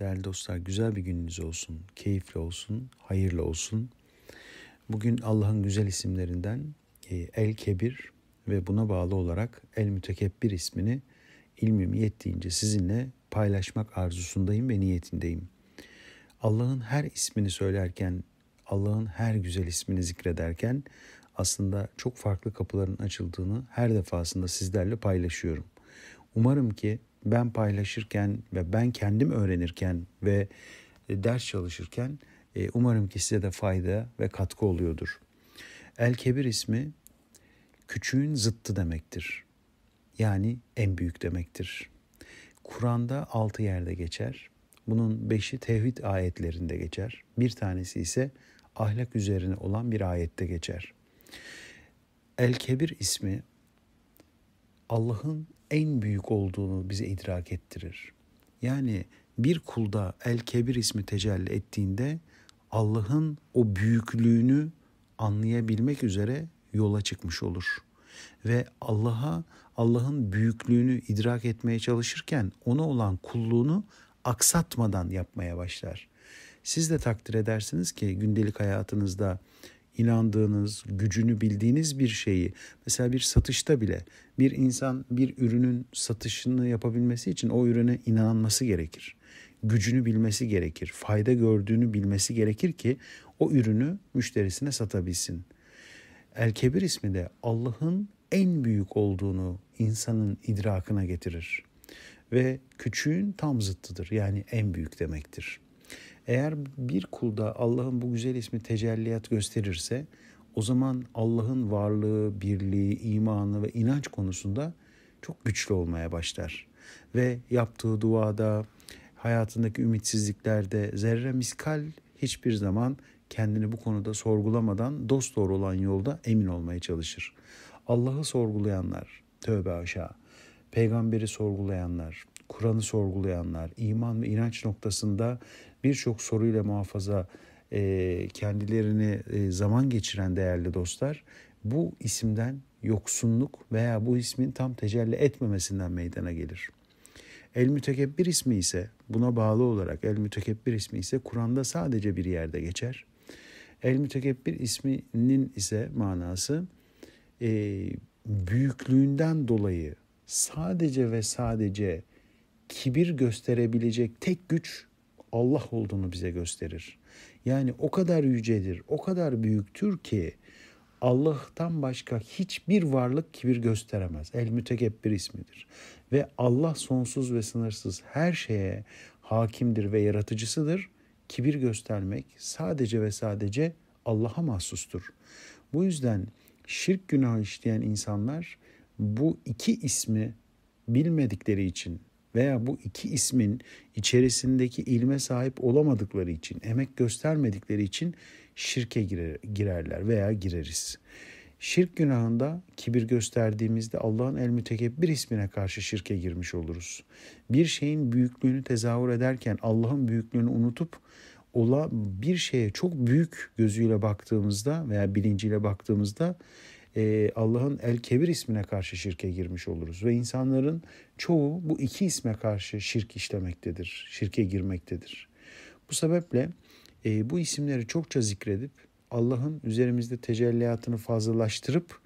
Değerli dostlar güzel bir gününüz olsun, keyifli olsun, hayırlı olsun. Bugün Allah'ın güzel isimlerinden e, El Kebir ve buna bağlı olarak El Mütekebbir ismini ilmim yettiğince sizinle paylaşmak arzusundayım ve niyetindeyim. Allah'ın her ismini söylerken, Allah'ın her güzel ismini zikrederken aslında çok farklı kapıların açıldığını her defasında sizlerle paylaşıyorum. Umarım ki ben paylaşırken ve ben kendim öğrenirken ve e, ders çalışırken e, umarım ki size de fayda ve katkı oluyordur. El Kebir ismi küçüğün zıttı demektir. Yani en büyük demektir. Kur'an'da altı yerde geçer. Bunun beşi tevhid ayetlerinde geçer. Bir tanesi ise ahlak üzerine olan bir ayette geçer. El Kebir ismi Allah'ın en büyük olduğunu bize idrak ettirir. Yani bir kulda El Kebir ismi tecelli ettiğinde Allah'ın o büyüklüğünü anlayabilmek üzere yola çıkmış olur. Ve Allah'a Allah'ın büyüklüğünü idrak etmeye çalışırken ona olan kulluğunu aksatmadan yapmaya başlar. Siz de takdir edersiniz ki gündelik hayatınızda inandığınız, gücünü bildiğiniz bir şeyi mesela bir satışta bile bir insan bir ürünün satışını yapabilmesi için o ürüne inanması gerekir. Gücünü bilmesi gerekir. Fayda gördüğünü bilmesi gerekir ki o ürünü müşterisine satabilsin. El Kebir ismi de Allah'ın en büyük olduğunu insanın idrakına getirir ve küçüğün tam zıttıdır. Yani en büyük demektir. Eğer bir kulda Allah'ın bu güzel ismi tecelliyat gösterirse o zaman Allah'ın varlığı, birliği, imanı ve inanç konusunda çok güçlü olmaya başlar. Ve yaptığı duada, hayatındaki ümitsizliklerde zerre miskal hiçbir zaman kendini bu konuda sorgulamadan dost doğru olan yolda emin olmaya çalışır. Allah'ı sorgulayanlar tövbe aşağı, peygamberi sorgulayanlar, Kur'an'ı sorgulayanlar, iman ve inanç noktasında birçok soruyla muhafaza e, kendilerini e, zaman geçiren değerli dostlar bu isimden yoksunluk veya bu ismin tam tecelli etmemesinden meydana gelir. El mütekebbir ismi ise buna bağlı olarak el mütekebbir ismi ise Kur'an'da sadece bir yerde geçer. El mütekebbir isminin ise manası e, büyüklüğünden dolayı sadece ve sadece kibir gösterebilecek tek güç Allah olduğunu bize gösterir. Yani o kadar yücedir, o kadar büyüktür ki Allah'tan başka hiçbir varlık kibir gösteremez. El mütekebbir ismidir. Ve Allah sonsuz ve sınırsız her şeye hakimdir ve yaratıcısıdır. Kibir göstermek sadece ve sadece Allah'a mahsustur. Bu yüzden şirk günahı işleyen insanlar bu iki ismi bilmedikleri için veya bu iki ismin içerisindeki ilme sahip olamadıkları için, emek göstermedikleri için şirke girer, girerler veya gireriz. Şirk günahında kibir gösterdiğimizde Allah'ın el mütekebbir ismine karşı şirke girmiş oluruz. Bir şeyin büyüklüğünü tezahür ederken Allah'ın büyüklüğünü unutup ola bir şeye çok büyük gözüyle baktığımızda veya bilinciyle baktığımızda e, Allah'ın El Kebir ismine karşı şirke girmiş oluruz. Ve insanların çoğu bu iki isme karşı şirk işlemektedir, şirke girmektedir. Bu sebeple e, bu isimleri çokça zikredip Allah'ın üzerimizde tecelliyatını fazlalaştırıp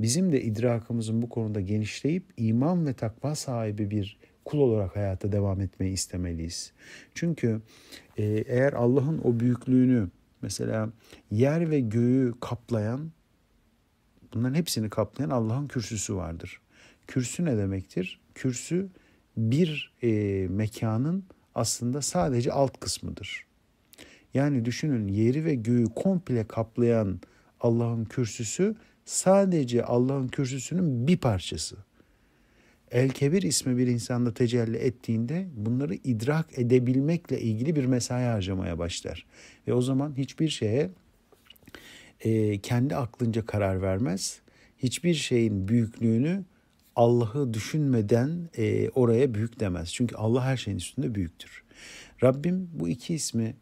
bizim de idrakımızın bu konuda genişleyip iman ve takva sahibi bir kul olarak hayata devam etmeyi istemeliyiz. Çünkü e, eğer Allah'ın o büyüklüğünü mesela yer ve göğü kaplayan Bunların hepsini kaplayan Allah'ın kürsüsü vardır. Kürsü ne demektir? Kürsü bir e, mekanın aslında sadece alt kısmıdır. Yani düşünün yeri ve göğü komple kaplayan Allah'ın kürsüsü sadece Allah'ın kürsüsünün bir parçası. El Kebir ismi bir insanda tecelli ettiğinde bunları idrak edebilmekle ilgili bir mesai harcamaya başlar. Ve o zaman hiçbir şeye e, kendi aklınca karar vermez. Hiçbir şeyin büyüklüğünü Allah'ı düşünmeden e, oraya büyük demez. Çünkü Allah her şeyin üstünde büyüktür. Rabbim bu iki ismi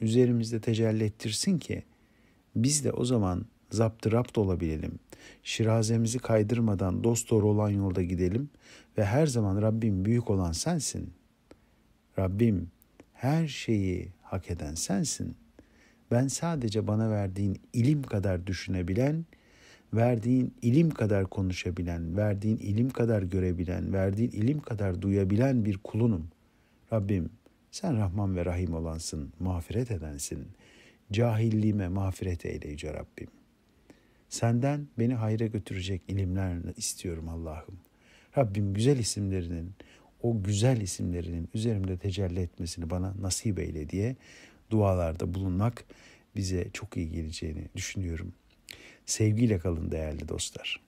üzerimizde tecelli ettirsin ki biz de o zaman zaptı rapt olabilelim. Şirazemizi kaydırmadan dost doğru olan yolda gidelim ve her zaman Rabbim büyük olan sensin. Rabbim her şeyi hak eden sensin.'' Ben sadece bana verdiğin ilim kadar düşünebilen, verdiğin ilim kadar konuşabilen, verdiğin ilim kadar görebilen, verdiğin ilim kadar duyabilen bir kulunum. Rabbim sen Rahman ve Rahim olansın, mağfiret edensin. Cahilliğime mağfiret eyle Yüce Rabbim. Senden beni hayra götürecek ilimler istiyorum Allah'ım. Rabbim güzel isimlerinin, o güzel isimlerinin üzerimde tecelli etmesini bana nasip eyle diye dualarda bulunmak bize çok iyi geleceğini düşünüyorum. Sevgiyle kalın değerli dostlar.